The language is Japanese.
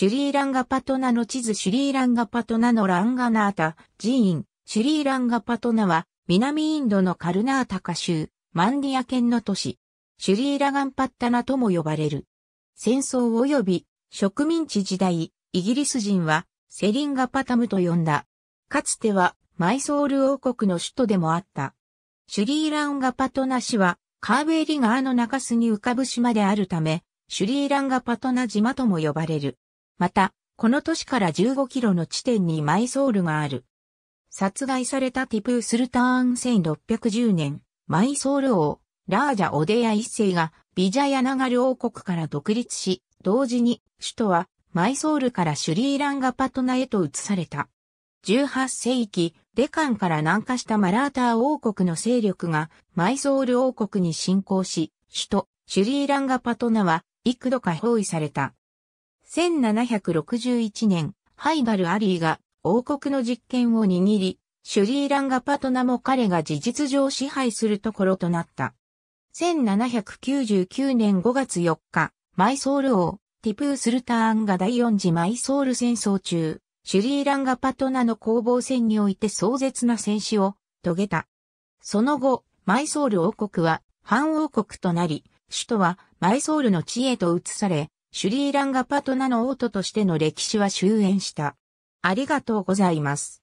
シュリーランガパトナの地図シュリーランガパトナのランガナータ寺院、シュリーランガパトナは南インドのカルナータカ州、マンディア県の都市、シュリーラガンパッタナとも呼ばれる。戦争及び植民地時代、イギリス人はセリンガパタムと呼んだ。かつてはマイソール王国の首都でもあった。シュリーランガパトナ市はカーベーリ川の中州に浮かぶ島であるため、シュリーランガパトナ島とも呼ばれる。また、この都市から15キロの地点にマイソールがある。殺害されたティプースルターン1610年、マイソール王、ラージャ・オデヤ一世がビジャヤナガル王国から独立し、同時に首都はマイソールからシュリーランガパトナへと移された。18世紀、デカンから南下したマラーター王国の勢力がマイソール王国に侵攻し、首都シュリーランガパトナは幾度か包囲された。1761年、ハイバル・アリーが王国の実権を握り、シュリーランガパトナも彼が事実上支配するところとなった。1799年5月4日、マイソール王、ティプー・スルターンが第四次マイソール戦争中、シュリーランガパトナの攻防戦において壮絶な戦死を遂げた。その後、マイソール王国は反王国となり、首都はマイソールの地へと移され、シュリーランガパトナの王都としての歴史は終焉した。ありがとうございます。